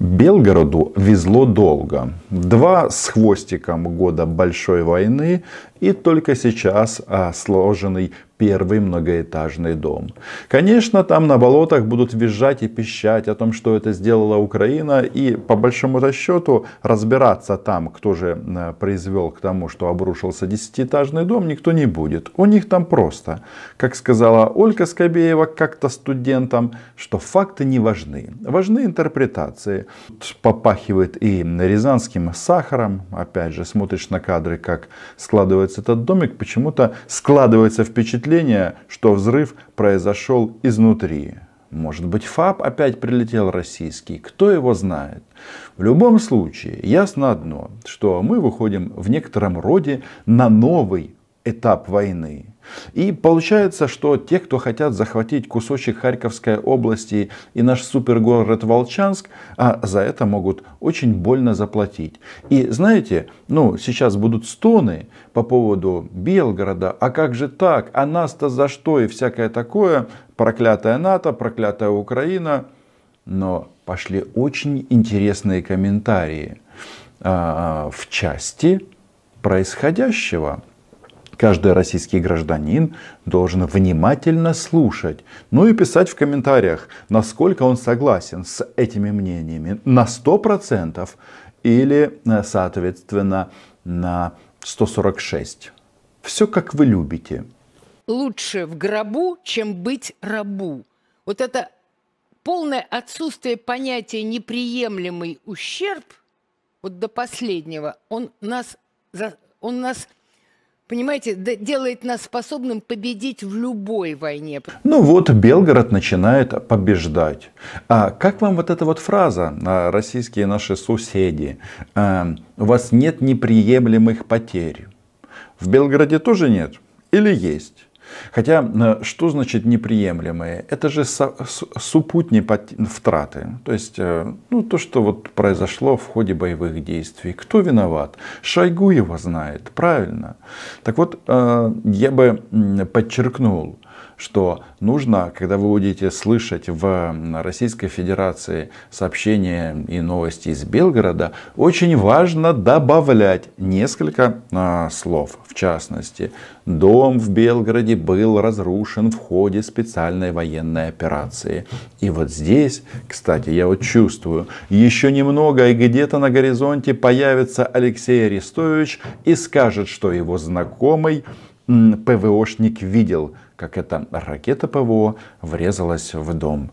Белгороду везло долго. Два с хвостиком года Большой войны и только сейчас сложенный первый многоэтажный дом. Конечно, там на болотах будут визжать и пищать о том, что это сделала Украина, и по большому расчету разбираться там, кто же э, произвел к тому, что обрушился десятиэтажный дом, никто не будет. У них там просто, как сказала Ольга Скобеева как-то студентам, что факты не важны, важны интерпретации. Попахивает и рязанским сахаром, опять же, смотришь на кадры, как складывается оглядывается этот домик, почему-то складывается впечатление, что взрыв произошел изнутри. Может быть, ФАП опять прилетел российский, кто его знает. В любом случае, ясно одно, что мы выходим в некотором роде на новый этап войны. И получается, что те, кто хотят захватить кусочек Харьковской области и наш супергород Волчанск, а за это могут очень больно заплатить. И знаете, ну сейчас будут стоны по поводу Белгорода, а как же так, а нас-то за что и всякое такое, проклятая НАТО, проклятая Украина. Но пошли очень интересные комментарии а, в части происходящего. Каждый российский гражданин должен внимательно слушать, ну и писать в комментариях, насколько он согласен с этими мнениями на 100% или, э, соответственно, на 146. Все как вы любите. Лучше в гробу, чем быть рабу. Вот это полное отсутствие понятия неприемлемый ущерб, вот до последнего, он нас, он нас Понимаете, делает нас способным победить в любой войне. Ну вот, Белгород начинает побеждать. А как вам вот эта вот фраза, а, российские наши соседи, а, у вас нет неприемлемых потерь? В Белгороде тоже нет? Или есть? Хотя, э, что значит неприемлемые? Это же супутни втраты. То есть, э, ну, то, что вот произошло в ходе боевых действий. Кто виноват? Шойгу его знает, правильно. Так вот, э, я бы подчеркнул, что нужно, когда вы будете слышать в Российской Федерации сообщения и новости из Белгорода, очень важно добавлять несколько а, слов. В частности, дом в Белгороде был разрушен в ходе специальной военной операции. И вот здесь, кстати, я вот чувствую, еще немного и где-то на горизонте появится Алексей Арестович и скажет, что его знакомый ПВОшник видел, как эта ракета ПВО врезалась в дом.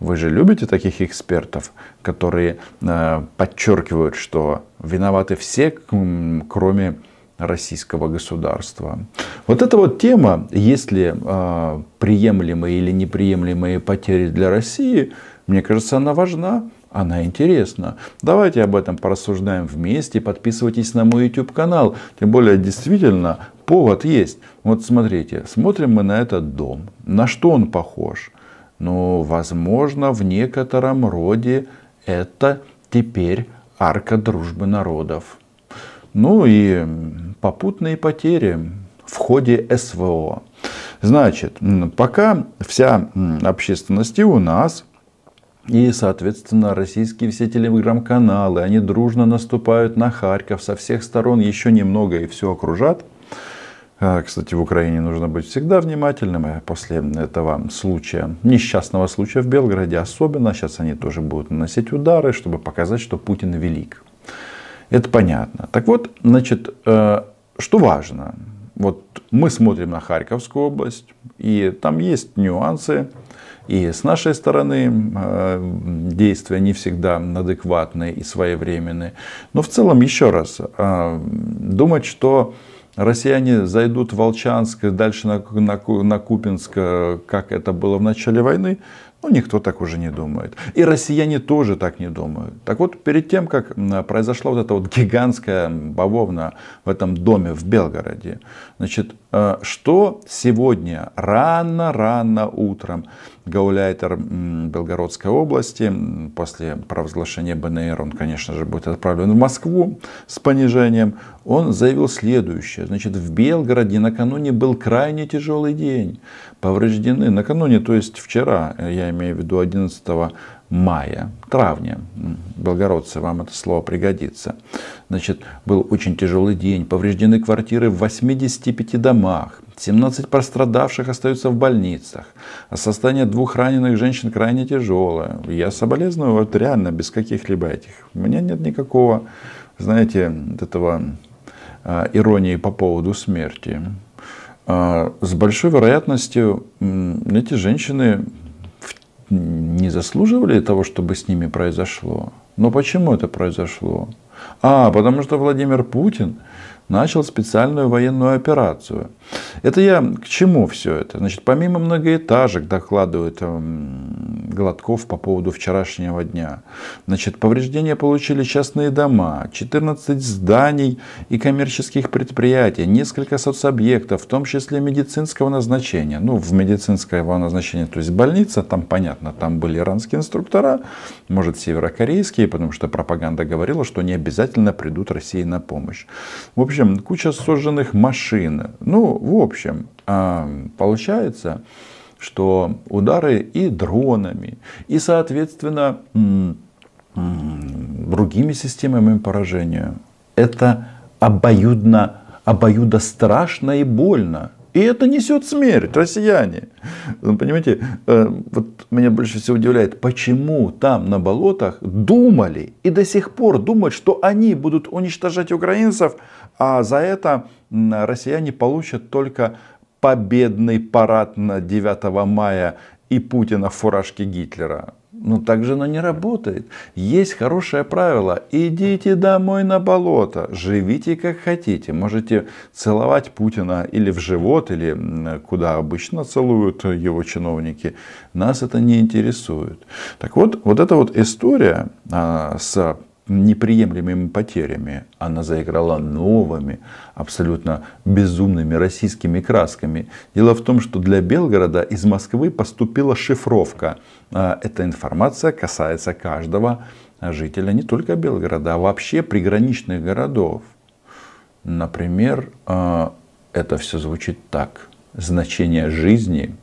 Вы же любите таких экспертов, которые э, подчеркивают, что виноваты все, кроме российского государства. Вот эта вот тема, если э, приемлемые или неприемлемые потери для России, мне кажется, она важна, она интересна. Давайте об этом порассуждаем вместе. Подписывайтесь на мой YouTube канал. Тем более, действительно, Повод есть. Вот смотрите, смотрим мы на этот дом. На что он похож? Ну, возможно, в некотором роде это теперь арка дружбы народов. Ну и попутные потери в ходе СВО. Значит, пока вся общественность и у нас, и, соответственно, российские все телеграм-каналы, они дружно наступают на Харьков со всех сторон, еще немного и все окружат – а, кстати, в Украине нужно быть всегда внимательным. И э, после этого случая, несчастного случая в Белгороде особенно, сейчас они тоже будут наносить удары, чтобы показать, что Путин велик. Это понятно. Так вот, значит, э, что важно? Вот мы смотрим на Харьковскую область, и там есть нюансы. И с нашей стороны э, действия не всегда адекватные и своевременные. Но в целом, еще раз, думать, что Россияне зайдут в Волчанск, дальше на, на, на Купинск, э, как это было в начале войны, ну, никто так уже не думает. И россияне тоже так не думают. Так вот, перед тем, как произошла вот эта вот гигантская бавовна в этом доме в Белгороде, значит, э, что сегодня рано-рано утром гауляйтер Белгородской области, после провозглашения БНР, он, конечно же, будет отправлен в Москву с понижением, он заявил следующее. Значит, в Белгороде накануне был крайне тяжелый день повреждены накануне, то есть вчера, э, я имею в виду 11 мая, травня, белгородцы, вам это слово пригодится. Значит, был очень тяжелый день, повреждены квартиры в 85 домах, 17 пострадавших остаются в больницах, а состояние двух раненых женщин крайне тяжелое. Я соболезную, вот реально, без каких-либо этих. У меня нет никакого, знаете, этого а, иронии по поводу смерти. А, с большой вероятностью эти женщины не заслуживали того, чтобы с ними произошло. Но почему это произошло? А, потому что Владимир Путин начал специальную военную операцию. Это я к чему все это? Значит, помимо многоэтажек, докладывает эм, Гладков по поводу вчерашнего дня. Значит, повреждения получили частные дома, 14 зданий и коммерческих предприятий, несколько соцобъектов, в том числе медицинского назначения. Ну, в медицинское его назначение, то есть больница, там понятно, там были иранские инструктора, может, северокорейские, потому что пропаганда говорила, что не обязательно придут России на помощь. В общем, общем, куча сожженных машин. Ну, в общем, а, получается, что удары и дронами, и, соответственно, другими системами поражения. Это обоюдно, обоюдо страшно и больно. И это несет смерть, россияне. Ну, понимаете, э, вот меня больше всего удивляет, почему там на болотах думали и до сих пор думают, что они будут уничтожать украинцев, а за это россияне получат только победный парад на 9 мая и Путина в фуражке Гитлера. Ну, так же оно не работает. Есть хорошее правило. Идите домой на болото, живите как хотите. Можете целовать Путина или в живот, или куда обычно целуют его чиновники. Нас это не интересует. Так вот, вот эта вот история а, с неприемлемыми потерями. Она заиграла новыми, абсолютно безумными российскими красками. Дело в том, что для Белгорода из Москвы поступила шифровка. А, эта информация касается каждого жителя не только Белгорода, а вообще приграничных городов. Например, а, это все звучит так. Значение жизни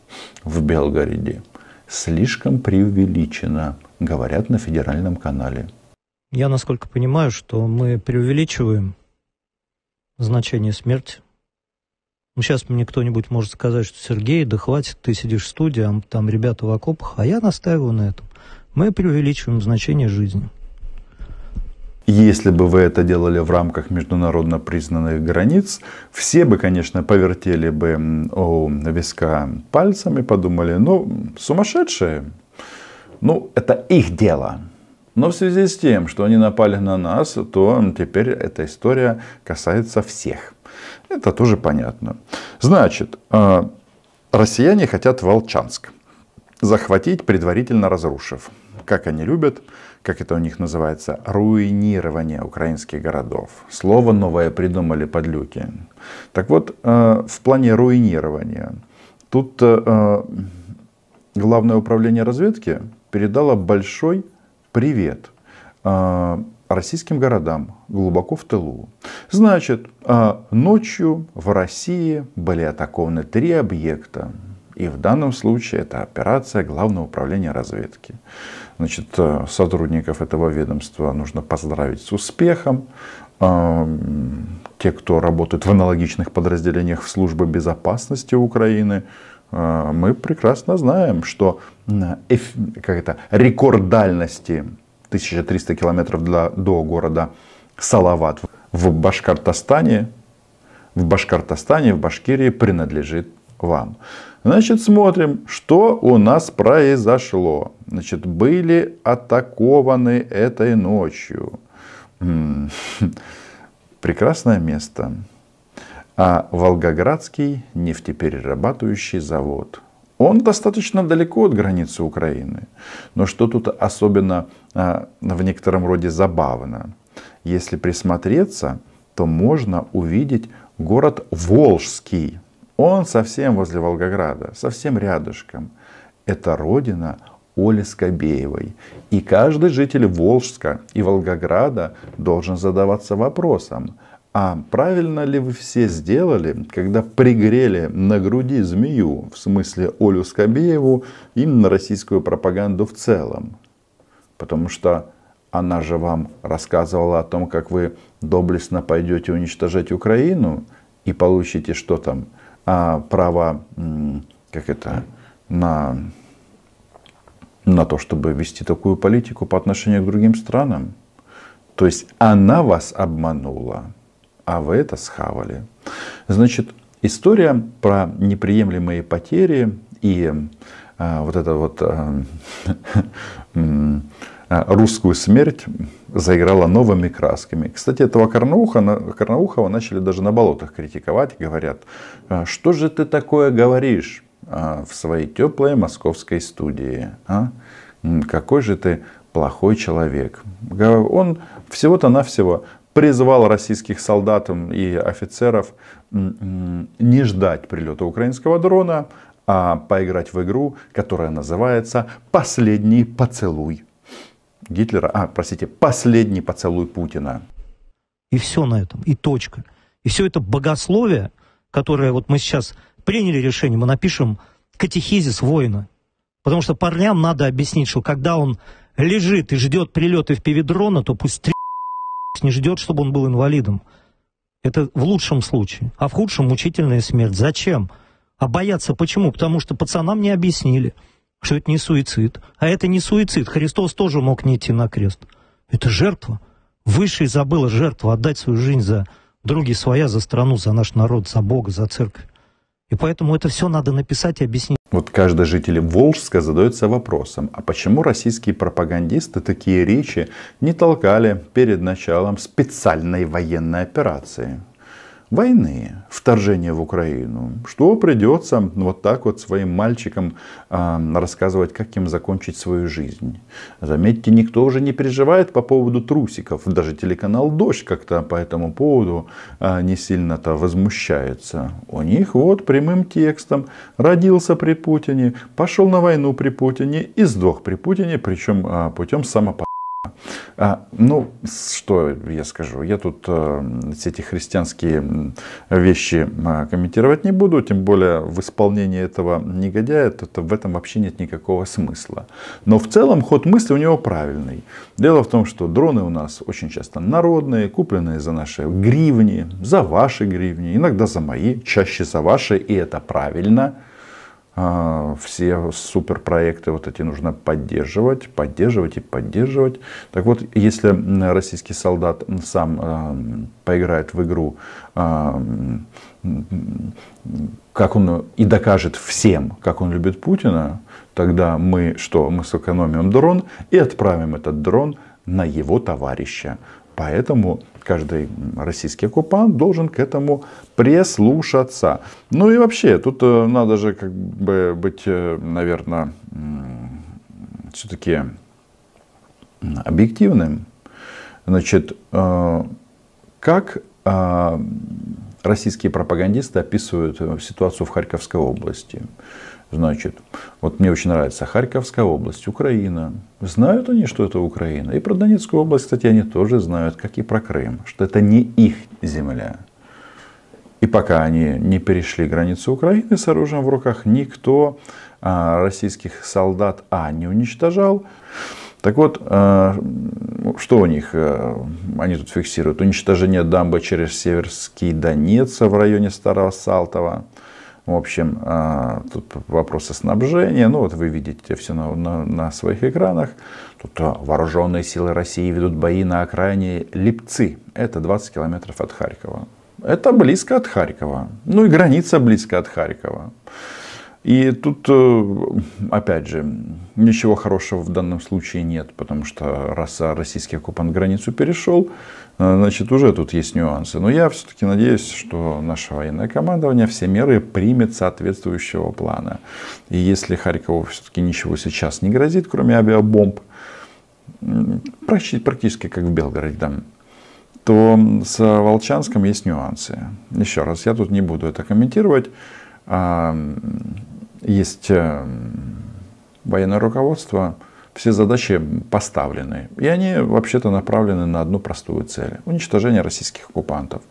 в Белгороде слишком преувеличено, говорят на федеральном канале. Я, насколько понимаю, что мы преувеличиваем значение смерти. Сейчас ну, мне кто-нибудь может сказать, что Сергей, да хватит, ты сидишь в студии, а там ребята в окопах, а я настаиваю на этом. Мы преувеличиваем значение жизни. Если бы вы это делали в рамках международно признанных границ, все бы, конечно, повертели бы у виска пальцами, подумали, ну, сумасшедшие, ну, это их дело. Но в связи с тем, что они напали на нас, то теперь эта история касается всех. Это тоже понятно. Значит, а, россияне хотят Волчанск захватить, предварительно разрушив. Как они любят, как это у них называется, руинирование украинских городов. Слово новое придумали подлюки. Так вот, а, в плане руинирования, тут а, Главное управление разведки передало большой привет а, российским городам глубоко в тылу. Значит, а, ночью в России были атакованы три объекта. И в данном случае это операция Главного управления разведки. Значит, э, сотрудников этого ведомства нужно поздравить с успехом. А, те, кто работает в аналогичных подразделениях в службе безопасности Украины, а, мы прекрасно знаем, что эф, как это, рекорд дальности 1300 километров для, до города Салават в Башкортостане, в Башкортостане, в Башкирии принадлежит вам. Значит, смотрим, что у нас произошло. Значит, были атакованы этой ночью. Прекрасное место а Волгоградский нефтеперерабатывающий завод. Он достаточно далеко от границы Украины. Но что тут особенно а, в некотором роде забавно? Если присмотреться, то можно увидеть город Волжский. Он совсем возле Волгограда, совсем рядышком. Это родина Оли Скобеевой. И каждый житель Волжска и Волгограда должен задаваться вопросом – а правильно ли вы все сделали, когда пригрели на груди змею, в смысле Олю Скобееву, и на российскую пропаганду в целом? Потому что она же вам рассказывала о том, как вы доблестно пойдете уничтожать Украину и получите что там, а, право, как это, на, на то, чтобы вести такую политику по отношению к другим странам. То есть она вас обманула а вы это схавали. Значит, история про неприемлемые потери и а, вот это вот а, русскую смерть заиграла новыми красками. Кстати, этого Карнаухова, Карнаухова начали даже на болотах критиковать. Говорят, что же ты такое говоришь в своей теплой московской студии? А? Какой же ты плохой человек. Он всего-то навсего призвал российских солдат и офицеров не ждать прилета украинского дрона, а поиграть в игру, которая называется «Последний поцелуй Гитлера». А, простите, «Последний поцелуй Путина». И все на этом, и точка. И все это богословие, которое вот мы сейчас приняли решение, мы напишем катехизис воина. Потому что парням надо объяснить, что когда он лежит и ждет прилета в певедрона, то пусть три не ждет, чтобы он был инвалидом. Это в лучшем случае. А в худшем мучительная смерть. Зачем? А бояться почему? Потому что пацанам не объяснили, что это не суицид. А это не суицид. Христос тоже мог не идти на крест. Это жертва. Высший забыла жертву, отдать свою жизнь за други своя, за страну, за наш народ, за Бога, за церковь. И поэтому это все надо написать и объяснить. Вот каждый житель Волжска задается вопросом, а почему российские пропагандисты такие речи не толкали перед началом специальной военной операции? войны, вторжения в Украину, что придется вот так вот своим мальчикам а, рассказывать, как им закончить свою жизнь. Заметьте, никто уже не переживает по поводу трусиков. Даже телеканал «Дождь» как-то по этому поводу а, не сильно-то возмущается. У них вот прямым текстом родился при Путине, пошел на войну при Путине и сдох при Путине, причем а, путем самопомощи. А, ну, что я скажу? Я тут э, все эти христианские вещи э, комментировать не буду, тем более в исполнении этого негодяя то, то в этом вообще нет никакого смысла. Но в целом ход мысли у него правильный. Дело в том, что дроны у нас очень часто народные, купленные за наши гривни, за ваши гривни, иногда за мои, чаще за ваши, и это правильно. А, все суперпроекты вот эти нужно поддерживать, поддерживать и поддерживать. Так вот, если российский солдат сам а, поиграет в игру, а, как он и докажет всем, как он любит Путина, тогда мы что, мы сэкономим дрон и отправим этот дрон на его товарища. Поэтому каждый российский оккупант должен к этому прислушаться. Ну и вообще, тут э, надо же как бы быть, э, наверное, все-таки объективным. Значит, э, как российские пропагандисты описывают ситуацию в Харьковской области? Значит, вот мне очень нравится Харьковская область, Украина. Знают они, что это Украина. И про Донецкую область, кстати, они тоже знают, как и про Крым, что это не их земля. И пока они не перешли границу Украины с оружием в руках, никто а, российских солдат А не уничтожал. Так вот, а, что у них, а, они тут фиксируют? Уничтожение дамбы через Северский Донец в районе Старого Салтова – в общем, а, тут вопросы снабжения. Ну, вот вы видите все на, на, на своих экранах. Тут а, вооруженные силы России ведут бои на окраине Липцы. Это 20 километров от Харькова. Это близко от Харькова. Ну и граница близко от Харькова. И тут, э, опять же, ничего хорошего в данном случае нет, потому что раз российский оккупант границу перешел, э, значит, уже тут есть нюансы. Но я все-таки надеюсь, что наше военное командование все меры примет соответствующего плана. И если Харькову все-таки ничего сейчас не грозит, кроме авиабомб, практически как в Белгороде, да, то с Волчанском есть нюансы. Еще раз, я тут не буду это комментировать. А, есть э, военное руководство, все задачи поставлены. И они вообще-то направлены на одну простую цель – уничтожение российских оккупантов.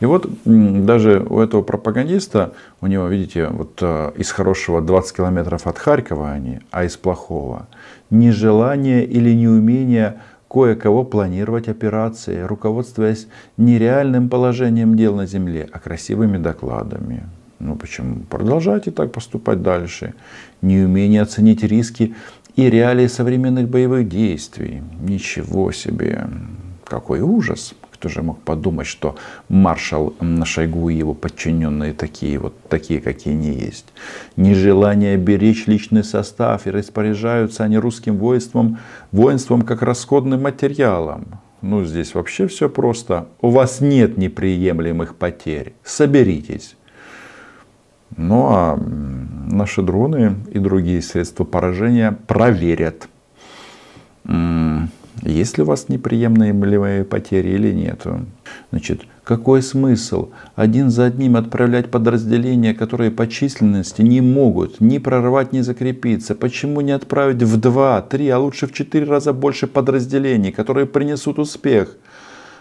И вот даже у этого пропагандиста, у него, видите, вот э, из хорошего 20 километров от Харькова они, а из плохого – нежелание или неумение кое-кого планировать операции, руководствуясь не реальным положением дел на земле, а красивыми докладами. Ну почему? Продолжайте так поступать дальше. Неумение оценить риски и реалии современных боевых действий. Ничего себе! Какой ужас! Кто же мог подумать, что маршал Шойгу и его подчиненные такие вот, такие, какие они есть. Нежелание беречь личный состав и распоряжаются они русским воинством, воинством как расходным материалом. Ну, здесь вообще все просто. У вас нет неприемлемых потерь. Соберитесь. Ну а наши дроны и другие средства поражения проверят, есть ли у вас неприемные неприемлемые потери или нет. Значит, какой смысл один за одним отправлять подразделения, которые по численности не могут ни прорвать, ни закрепиться? Почему не отправить в два, три, а лучше в четыре раза больше подразделений, которые принесут успех?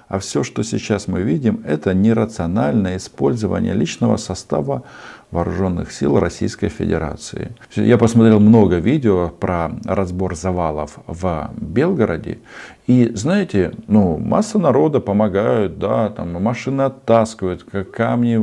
А все, что сейчас мы видим, это нерациональное использование личного состава вооруженных сил Российской Федерации. Я посмотрел много видео про разбор завалов в Белгороде, и знаете, ну, масса народа помогают, да, там ну, машины оттаскивают, камни,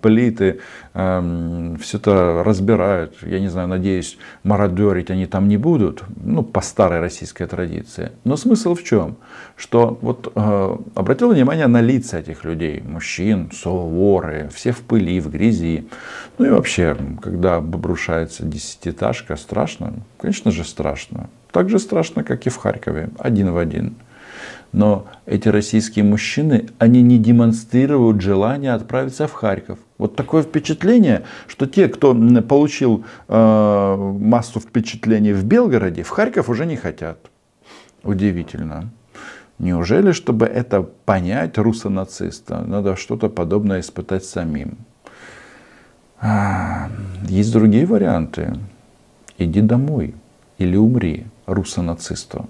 плиты, эм, все это разбирают. Я не знаю, надеюсь, мародерить они там не будут, ну, по старой российской традиции. Но смысл в чем? Что вот э, обратил внимание на лица этих людей, мужчин, суворы, все в пыли, в грязи. Ну и вообще, когда обрушается десятиэтажка, страшно? Конечно же страшно. Так же страшно, как и в Харькове, один в один. Но эти российские мужчины, они не демонстрируют желания отправиться в Харьков. Вот такое впечатление, что те, кто получил э, массу впечатлений в Белгороде, в Харьков уже не хотят. Удивительно. Неужели, чтобы это понять руссонациста, надо что-то подобное испытать самим? А, есть другие варианты. Иди домой или умри руссо-нацисту.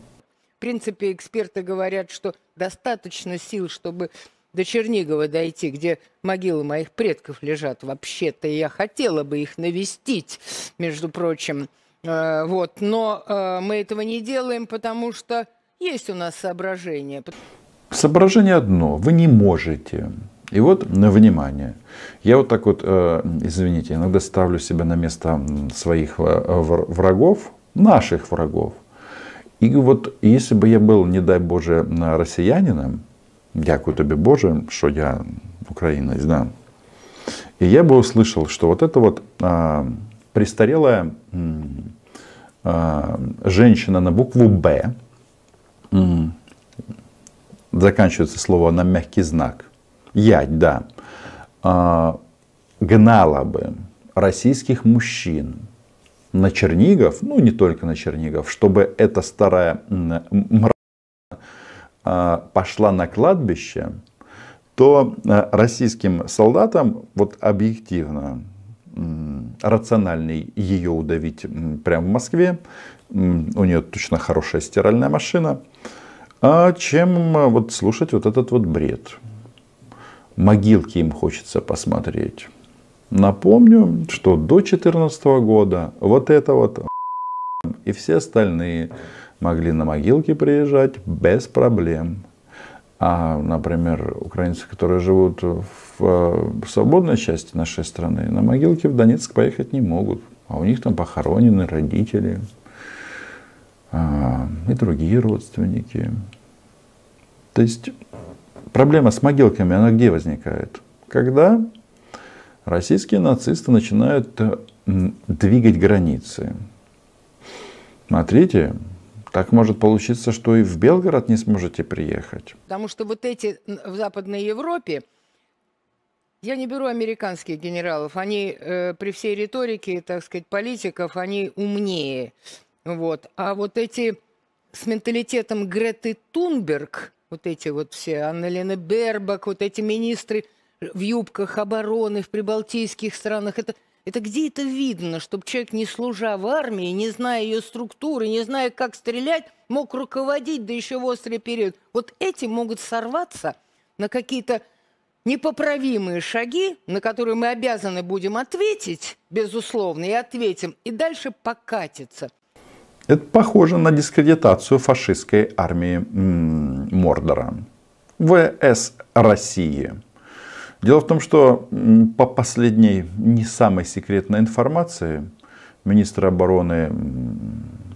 В принципе, эксперты говорят, что достаточно сил, чтобы до Чернигова дойти, где могилы моих предков лежат. Вообще-то я хотела бы их навестить, между прочим. Э, вот. Но э, мы этого не делаем, потому что есть у нас соображение. Соображение одно. Вы не можете. И вот, э, внимание, я вот так вот, э, извините, иногда ставлю себя на место своих э, врагов, наших врагов. И вот если бы я был, не дай Боже, росіянином, дякую тебе Боже, что я украинец, да, и я бы услышал, что вот эта вот а, престарелая а, женщина на букву «Б», заканчивается слово на мягкий знак, ядь, да, а, гнала бы российских мужчин, на Чернигов, ну не только на Чернигов, чтобы эта старая мразь а, пошла на кладбище, то а, российским солдатам вот объективно рациональней ее удавить прямо в Москве, у нее точно хорошая стиральная машина, а чем вот слушать вот этот вот бред. Могилки им хочется посмотреть. Напомню, что до 2014 года вот это вот и все остальные могли на могилки приезжать без проблем. А, например, украинцы, которые живут в э, свободной части нашей страны, на могилки в Донецк поехать не могут. А у них там похоронены родители а, и другие родственники. То есть проблема с могилками, она где возникает? Когда российские нацисты начинают э, двигать границы. Смотрите, так может получиться, что и в Белгород не сможете приехать. Потому что вот эти в Западной Европе, я не беру американских генералов, они э, при всей риторике, так сказать, политиков, они умнее. Вот. А вот эти с менталитетом Греты Тунберг, вот эти вот все, Анна Лена Бербак, вот эти министры – в юбках обороны в прибалтийских странах. Это, это где это видно, чтобы человек, не служа в армии, не зная ее структуры, не зная, как стрелять, мог руководить, да еще в острый период. Вот эти могут сорваться на какие-то непоправимые шаги, на которые мы обязаны будем ответить, безусловно, и ответим, и дальше покатиться. Это похоже на дискредитацию фашистской армии Мордора. ВС России. Дело в том, что по последней, не самой секретной информации, министр обороны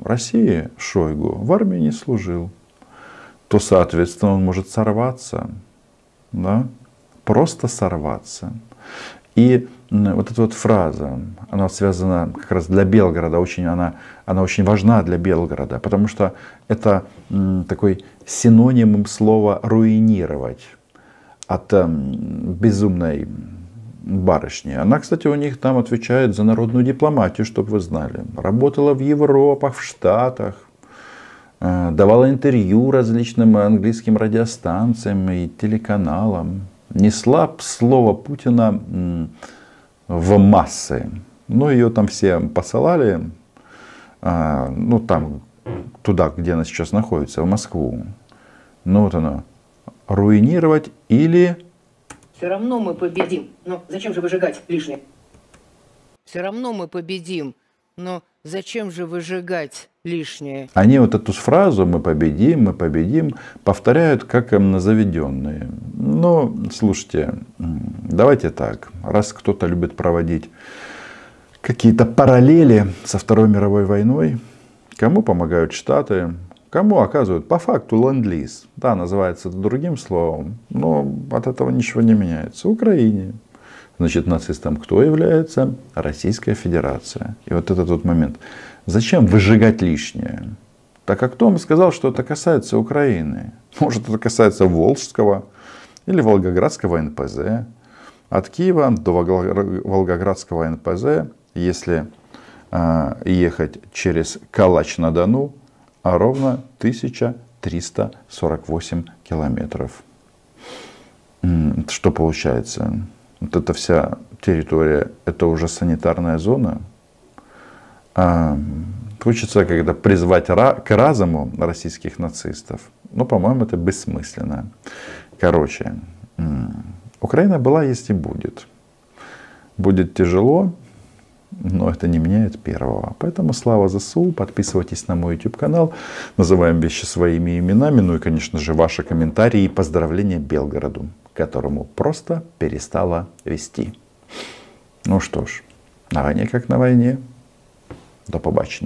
России Шойгу в армии не служил. То, соответственно, он может сорваться. Да? Просто сорваться. И вот эта вот фраза, она связана как раз для Белгорода, очень, она, она очень важна для Белгорода, потому что это такой синоним слова «руинировать» от эм, безумной барышни. Она, кстати, у них там отвечает за народную дипломатию, чтобы вы знали. Работала в Европах, в Штатах, э, давала интервью различным английским радиостанциям и телеканалам. Несла слово Путина в массы. Ну, ее там все посылали, э, ну, там, туда, где она сейчас находится, в Москву. Ну, вот она, руинировать или... Все равно мы победим. Но зачем же выжигать лишнее? Все равно мы победим. Но зачем же выжигать лишнее? Они вот эту фразу «мы победим, мы победим» повторяют как им на заведенные. Но, ну, слушайте, давайте так. Раз кто-то любит проводить какие-то параллели со Второй мировой войной, кому помогают Штаты, Кому оказывают? По факту ленд-лиз. Да, называется это другим словом, но от этого ничего не меняется. Украине. Значит, нацистом кто является? Российская Федерация. И вот этот вот момент. Зачем выжигать лишнее? Так как кто сказал, что это касается Украины. Может, это касается Волжского или Волгоградского НПЗ. От Киева до Волгоградского НПЗ, если а, ехать через Калач-на-Дону, а ровно 1348 километров. Что получается? Вот эта вся территория, это уже санитарная зона. А, хочется когда призвать к разуму российских нацистов. Но, ну, по-моему, это бессмысленно. Короче, Украина была, есть и будет. Будет тяжело, но это не меняет первого. Поэтому слава ЗСУ, подписывайтесь на мой YouTube канал, называем вещи своими именами, ну и, конечно же, ваши комментарии и поздравления Белгороду, которому просто перестало вести. Ну что ж, на войне как на войне. До побачення.